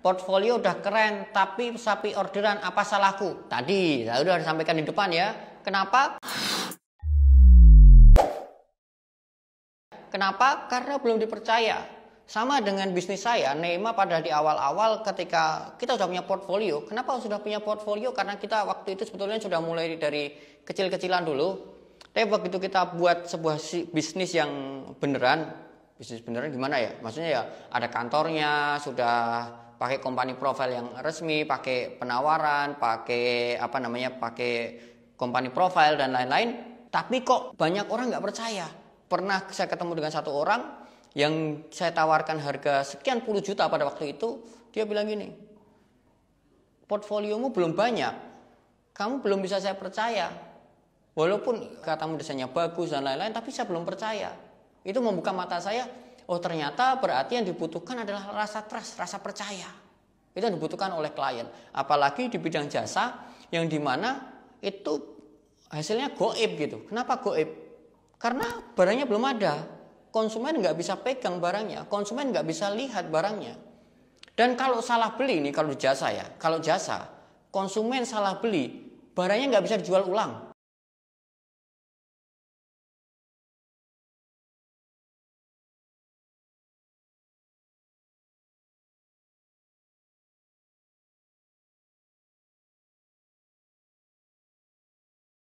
portfolio udah keren tapi sapi orderan apa salahku tadi saya udah disampaikan di depan ya kenapa kenapa karena belum dipercaya sama dengan bisnis saya Neima pada di awal-awal ketika kita sudah punya portfolio kenapa sudah punya portfolio karena kita waktu itu sebetulnya sudah mulai dari kecil-kecilan dulu tapi begitu kita buat sebuah bisnis yang beneran bisnis beneran gimana ya maksudnya ya ada kantornya sudah pakai company profile yang resmi, pakai penawaran, pakai apa namanya, pakai company profile dan lain-lain. Tapi kok banyak orang nggak percaya. Pernah saya ketemu dengan satu orang yang saya tawarkan harga sekian puluh juta pada waktu itu, dia bilang gini, portfoliomu belum banyak, kamu belum bisa saya percaya. Walaupun katamu desainnya bagus dan lain-lain, tapi saya belum percaya. Itu membuka mata saya, Oh ternyata berarti yang dibutuhkan adalah rasa trust, rasa percaya. Itu yang dibutuhkan oleh klien. Apalagi di bidang jasa yang dimana itu hasilnya goib gitu. Kenapa goib? Karena barangnya belum ada. Konsumen nggak bisa pegang barangnya. Konsumen nggak bisa lihat barangnya. Dan kalau salah beli ini kalau jasa ya. Kalau jasa, konsumen salah beli, barangnya nggak bisa dijual ulang.